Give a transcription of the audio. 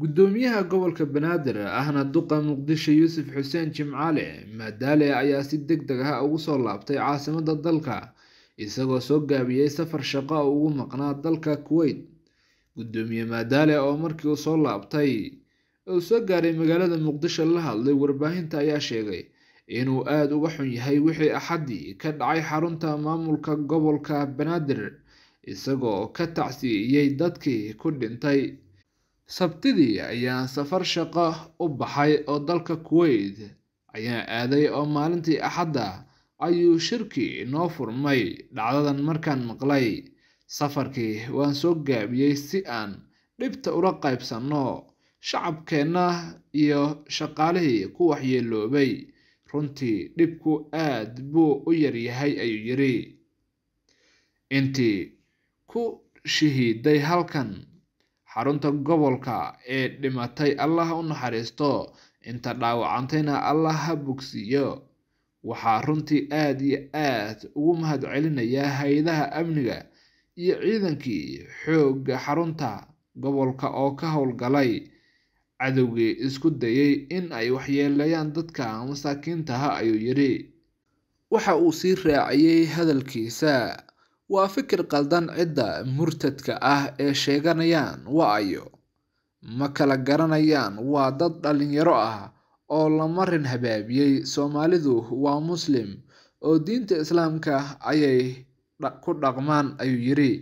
guddoomiyaha gobolka banaadir ahna duqa muqdisho yuusuf xuseen jimcaale maadaale ayaa si deg deg ah ugu soo laabtay caasimada dalka isagoo soo gaabiyey safar shaqo oo ugu maqnaa dalka kuweyt gudoomiye maadaale oo markii uu soo laabtay uu soo gaaray magaalada muqdisho la hadlay warbaahinta ayaa sheegay inuu aada uga xun yahay wixii axaddii ka dhacay xarunta maamulka gobolka banaadir isagoo ka tacsiiyey dadkii ku dhintay Sabtidii ayaan safar shaqo u baxay oo dalka Kuwait ayaan aaday oo maalintii Axadda ayuu shirkii inoo furmay. Dhacdadan markaan maqlay, safarkii waan soo gaabiyey si aan dhibta ula qaybsanno shacabkeenna iyo shaqaalihii ku waxyeeloobay. Runtii dhibku aad buu u yar yahay, ayuu yiri. Intii ku shihiiday halkan xarunta gobolka ee dhimatay allah u naxariisto inta dhaawacantayna allah ha bogsiiyo waxaa runtii aada iyo aad ugu mahad celinayaa hay-adaha amniga iyo ciidankii xoogga xarunta gobolka oo ka howlgalay cadowgii isku dayay in ay waxyeeleeyaan dadka masaakiintaha ayuu yidhi waxa uu sii raaciyey hadalkiisa waa fikir qaldan cidda murtadka ah ee sheeganayaan waa ayo ma kala garanayaan waa dad dhallinyaro ah oo lama rin habaabiyey soomaalidu waa muslim oo diinta islaamka ayay ku dhaqmaan ayuu yidhi